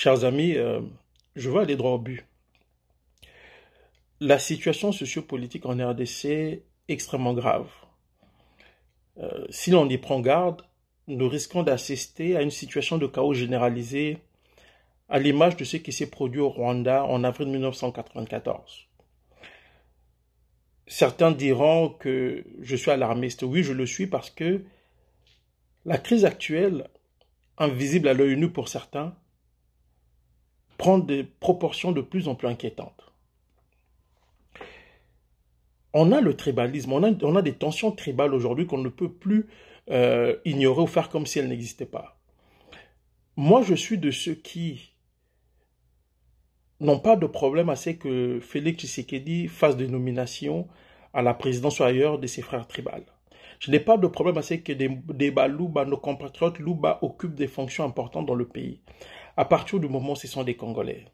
Chers amis, euh, je vais aller droit au but. La situation sociopolitique en RDC est extrêmement grave. Euh, si l'on y prend garde, nous risquons d'assister à une situation de chaos généralisé à l'image de ce qui s'est produit au Rwanda en avril 1994. Certains diront que je suis alarmiste. Oui, je le suis parce que la crise actuelle, invisible à l'œil nu pour certains, prendre des proportions de plus en plus inquiétantes. On a le tribalisme, on a, des tensions tribales aujourd'hui qu'on ne peut plus euh, ignorer ou faire comme si elles n'existaient pas. Moi, je suis de ceux qui n'ont pas de problème à ce que Félix Tshisekedi fasse des nominations à la présidence ou ailleurs de ses frères tribales. Je n'ai pas de problème à ce que des, des nos compatriotes Luba, occupent des fonctions importantes dans le pays à partir du moment où ce sont des Congolais,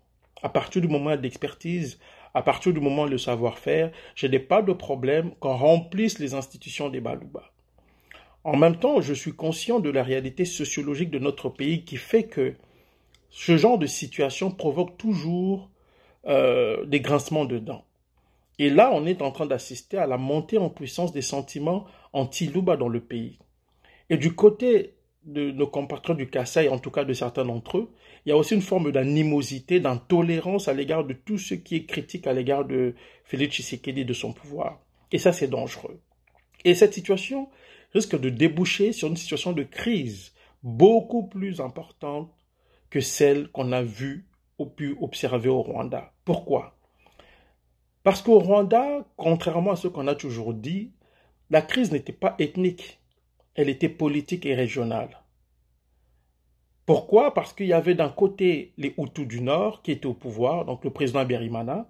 à partir du moment d'expertise, à partir du moment le savoir-faire, je n'ai pas de problème qu'on remplisse les institutions des Balouba. En même temps, je suis conscient de la réalité sociologique de notre pays qui fait que ce genre de situation provoque toujours euh, des grincements de dents. Et là, on est en train d'assister à la montée en puissance des sentiments anti-Louba dans le pays. Et du côté de nos compatriotes du Kassai, en tout cas de certains d'entre eux, il y a aussi une forme d'animosité, d'intolérance à l'égard de tout ce qui est critique à l'égard de Félix Tshisekedi et de son pouvoir. Et ça, c'est dangereux. Et cette situation risque de déboucher sur une situation de crise beaucoup plus importante que celle qu'on a vue ou pu observer au Rwanda. Pourquoi Parce qu'au Rwanda, contrairement à ce qu'on a toujours dit, la crise n'était pas ethnique elle était politique et régionale. Pourquoi Parce qu'il y avait d'un côté les Hutus du Nord qui étaient au pouvoir, donc le président Berimana,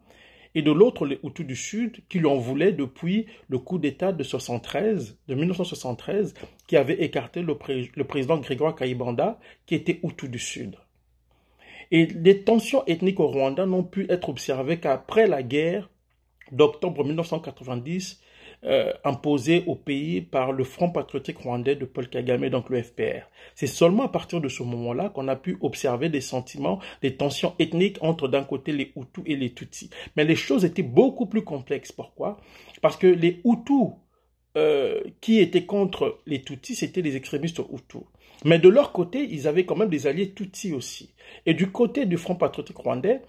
et de l'autre les Hutus du Sud qui l'ont voulaient depuis le coup d'État de de 1973, qui avait écarté le, président Grégoire Kayibanda qui était Hutu du Sud. Et les tensions ethniques au Rwanda n'ont pu être observées qu'après la guerre d'octobre 1990 euh, imposé au pays par le Front patriotique rwandais de Paul Kagame, donc le FPR. C'est seulement à partir de ce moment-là qu'on a pu observer des sentiments, des tensions ethniques entre d'un côté les Hutus et les Tutsis. Mais les choses étaient beaucoup plus complexes. Pourquoi Parce que les Hutus euh, qui étaient contre les Tutsis, c'était les extrémistes Hutus. Mais de leur côté, ils avaient quand même des alliés Tutsis aussi. Et du côté du Front patriotique rwandais,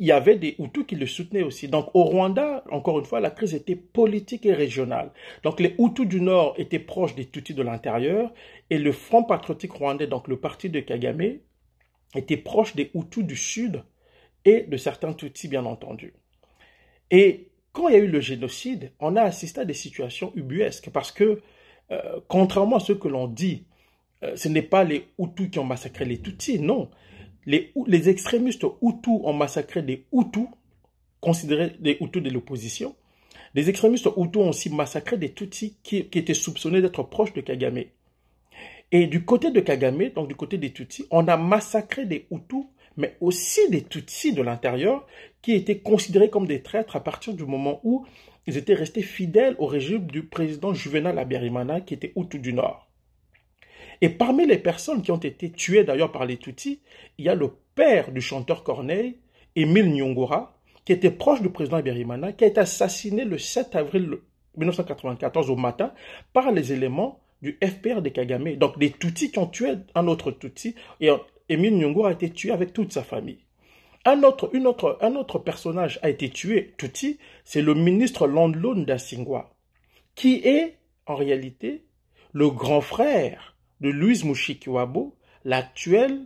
il y avait des Hutus qui le soutenaient aussi. Donc au Rwanda, encore une fois, la crise était politique et régionale. Donc les Hutus du Nord étaient proches des Tutsis de l'intérieur et le Front patriotique rwandais, donc le parti de Kagame, était proche des Hutus du Sud et de certains Tutsis, bien entendu. Et quand il y a eu le génocide, on a assisté à des situations ubuesques parce que, euh, contrairement à ce que l'on dit, euh, ce n'est pas les Hutus qui ont massacré les Tutsis, non les, extrémistes Hutus ont massacré des Hutus, considérés des Hutus de l'opposition. Les extrémistes Hutus ont aussi massacré des Tutsis qui, étaient soupçonnés d'être proches de Kagame. Et du côté de Kagame, donc du côté des Tutsis, on a massacré des Hutus, mais aussi des Tutsis de l'intérieur, qui étaient considérés comme des traîtres à partir du moment où ils étaient restés fidèles au régime du président Juvenal Abirimana, qui était Hutu du Nord. Et parmi les personnes qui ont été tuées d'ailleurs par les Tutsis, il y a le père du chanteur Corneille, Émile Nyongora, qui était proche du président Iberimana, qui a été assassiné le 7 avril 1994 au matin par les éléments du FPR de Kagame. Donc des Tutsis qui ont tué un autre Tutsi et Émile Nyongora a été tué avec toute sa famille. Un autre, une autre, un autre personnage a été tué, Tutsi, c'est le ministre Landlone d'Asingwa, qui est en réalité le grand frère de Louise Mouchikiwabo, l'actuelle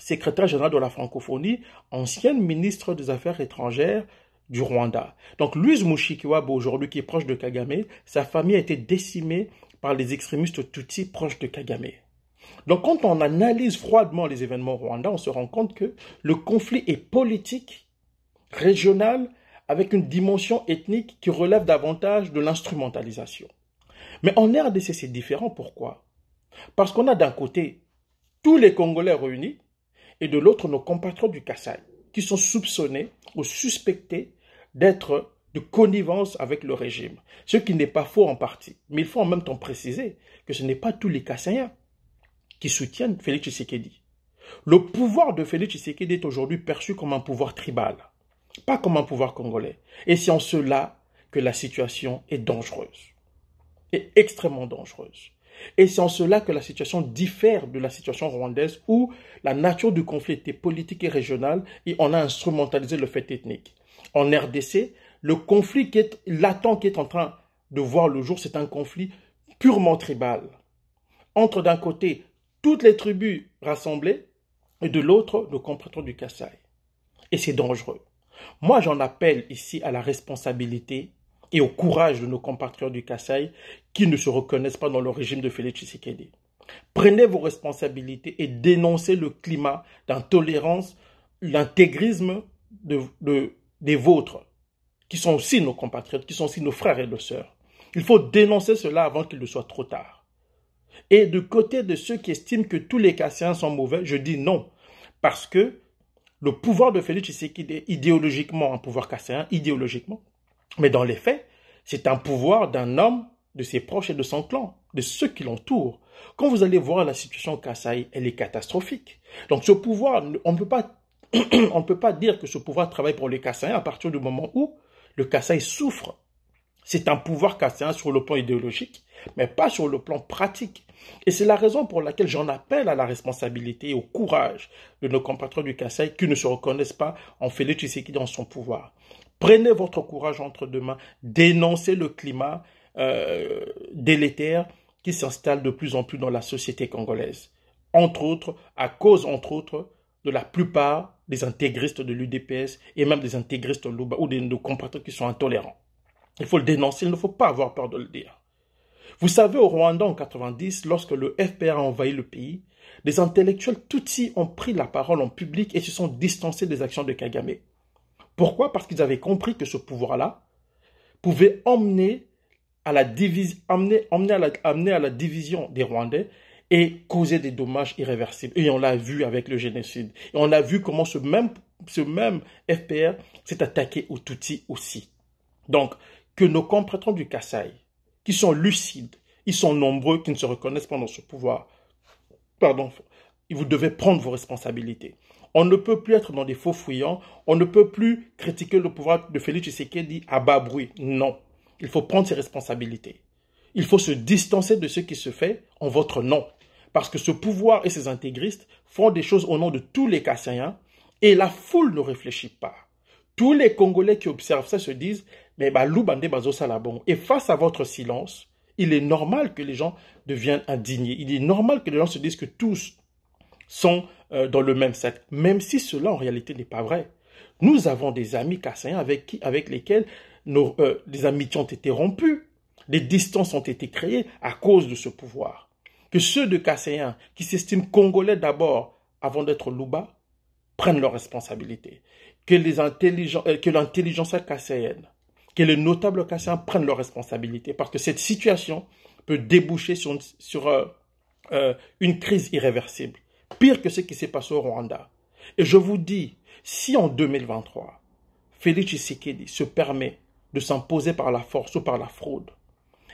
secrétaire générale de la francophonie, ancienne ministre des Affaires étrangères du Rwanda. Donc Louise Mouchikiwabo, aujourd'hui qui est proche de Kagame, sa famille a été décimée par les extrémistes Tutsi proches de Kagame. Donc quand on analyse froidement les événements Rwanda, on se rend compte que le conflit est politique, régional, avec une dimension ethnique qui relève davantage de l'instrumentalisation. Mais en RDC, c'est différent. Pourquoi parce qu'on a d'un côté tous les Congolais réunis et de l'autre nos compatriotes du Kassai qui sont soupçonnés ou suspectés d'être de connivence avec le régime, ce qui n'est pas faux en partie. Mais il faut en même temps préciser que ce n'est pas tous les Kassaiens qui soutiennent Félix Tshisekedi. Le pouvoir de Félix Tshisekedi est aujourd'hui perçu comme un pouvoir tribal, pas comme un pouvoir congolais. Et c'est en cela que la situation est dangereuse, et extrêmement dangereuse. Et c'est en cela que la situation diffère de la situation rwandaise où la nature du conflit était politique et régionale et on a instrumentalisé le fait ethnique. En RDC, le conflit qui est latent, qui est en train de voir le jour, c'est un conflit purement tribal. Entre d'un côté toutes les tribus rassemblées et de l'autre le compréhension du Kassai. Et c'est dangereux. Moi, j'en appelle ici à la responsabilité et au courage de nos compatriotes du Kassai qui ne se reconnaissent pas dans le régime de Félix Tshisekedi. Prenez vos responsabilités et dénoncez le climat d'intolérance, l'intégrisme de, des vôtres, qui sont aussi nos compatriotes, qui sont aussi nos frères et nos sœurs. Il faut dénoncer cela avant qu'il ne soit trop tard. Et de côté de ceux qui estiment que tous les Cassiens sont mauvais, je dis non. Parce que le pouvoir de Félix Tshisekedi est idéologiquement un pouvoir cassien, idéologiquement. Mais dans les faits, c'est un pouvoir d'un homme, de ses proches et de son clan, de ceux qui l'entourent. Quand vous allez voir la situation au Kassai, elle est catastrophique. Donc ce pouvoir, on ne peut pas, dire que ce pouvoir travaille pour les Kassaïens à partir du moment où le Kassai souffre. C'est un pouvoir kassaïen sur le plan idéologique, mais pas sur le plan pratique. Et c'est la raison pour laquelle j'en appelle à la responsabilité et au courage de nos compatriotes du Kassai qui ne se reconnaissent pas en Félix Tshiseki dans son pouvoir. Prenez votre courage entre deux mains, dénoncez le climat euh, délétère qui s'installe de plus en plus dans la société congolaise, entre autres, à cause, entre autres, de la plupart des intégristes de l'UDPS et même des intégristes Luba ou des compatriotes qui sont intolérants. Il faut le dénoncer, il ne faut pas avoir peur de le dire. Vous savez, au Rwanda en 1990, lorsque le FPR a envahi le pays, des intellectuels tutsis ont pris la parole en public et se sont distancés des actions de Kagame. Pourquoi Parce qu'ils avaient compris que ce pouvoir-là pouvait emmener à la, amener à la division des Rwandais et causer des dommages irréversibles. Et on l'a vu avec le génocide. Et on a vu comment ce même, ce même FPR s'est attaqué aux Tutsi aussi. Donc, que nos compatriotes du Kassai, qui sont lucides, ils sont nombreux, qui ne se reconnaissent pas dans ce pouvoir, pardon, vous devez prendre vos responsabilités. On ne peut plus être dans des faux fouillants. On ne peut plus critiquer le pouvoir de Félix Tshisekedi à bas bruit. Non. Il faut prendre ses responsabilités. Il faut se distancer de ce qui se fait en votre nom. Parce que ce pouvoir et ses intégristes font des choses au nom de tous les Kasséens et la foule ne réfléchit pas. Tous les Congolais qui observent ça se disent Mais bah, Loubande Bazo Salabon. Et face à votre silence, il est normal que les gens deviennent indignés. Il est normal que les gens se disent que tous sont euh, dans le même secte, même si cela en réalité n'est pas vrai. Nous avons des amis casséens avec, avec lesquels nos, euh, amitiés ont été rompues, des distances ont été créées à cause de ce pouvoir. Que ceux de Casséens, qui s'estiment congolais d'abord avant d'être Louba, prennent leurs responsabilités. Que euh, l'intelligence euh, que les notables casséens prennent leurs responsabilités, parce que cette situation peut déboucher sur, une crise irréversible pire que ce qui s'est passé au Rwanda. Et je vous dis, si en 2023, Félix Tshisekedi se permet de s'imposer par la force ou par la fraude,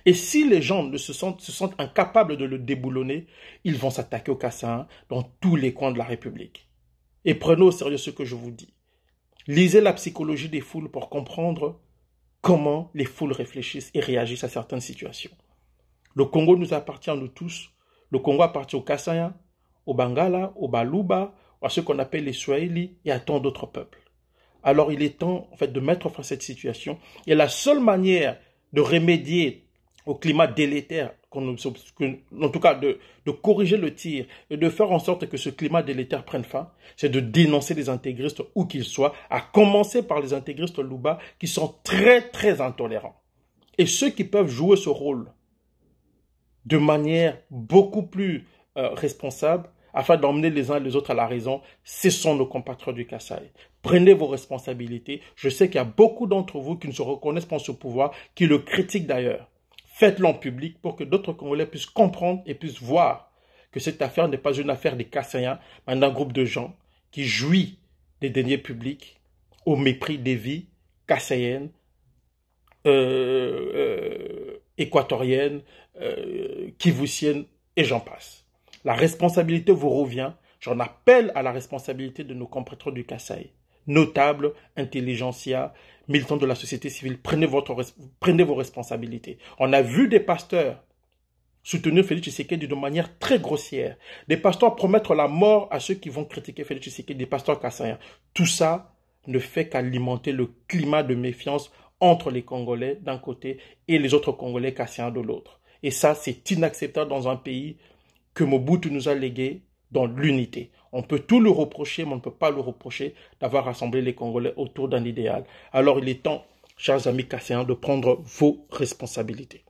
et si les gens ne se sentent, incapables de le déboulonner, ils vont s'attaquer au Kassin dans tous les coins de la République. Et prenez au sérieux ce que je vous dis. Lisez la psychologie des foules pour comprendre comment les foules réfléchissent et réagissent à certaines situations. Le Congo nous appartient à nous tous. Le Congo appartient au Kassaïens, Bangala, au Baluba, à ce qu'on appelle les Swahili et à tant d'autres peuples. Alors il est temps en fait de mettre fin à cette situation. Et la seule manière de remédier au climat délétère, qu'on, en tout cas de, de corriger le tir et de faire en sorte que ce climat délétère prenne fin, c'est de dénoncer les intégristes où qu'ils soient, à commencer par les intégristes Luba qui sont très très intolérants. Et ceux qui peuvent jouer ce rôle de manière beaucoup plus euh, responsable, afin d'emmener les uns et les autres à la raison, ce sont nos compatriotes du Kassai. Prenez vos responsabilités. Je sais qu'il y a beaucoup d'entre vous qui ne se reconnaissent pas en ce pouvoir, qui le critiquent d'ailleurs. Faites-le en public pour que d'autres Congolais puissent comprendre et puissent voir que cette affaire n'est pas une affaire des Kassaiens, mais d'un groupe de gens qui jouit des deniers publics au mépris des vies kassaïennes, euh, euh, équatoriennes, qui vous euh, et j'en passe. La responsabilité vous revient. J'en appelle à la responsabilité de nos compatriotes du Kassai. Notables, intelligentsia, militants de la société civile, prenez, votre, prenez vos responsabilités. On a vu des pasteurs soutenir Félix Tshisekedi d'une manière très grossière. Des pasteurs promettre la mort à ceux qui vont critiquer Félix Tshisekedi, des pasteurs kassaïens. Tout ça ne fait qu'alimenter le climat de méfiance entre les Congolais d'un côté et les autres Congolais kassiens de l'autre. Et ça, c'est inacceptable dans un pays que Mobutu nous a légué dans l'unité. On peut tout le reprocher, mais on ne peut pas le reprocher d'avoir rassemblé les Congolais autour d'un idéal. Alors il est temps, chers amis Kasséens, de prendre vos responsabilités.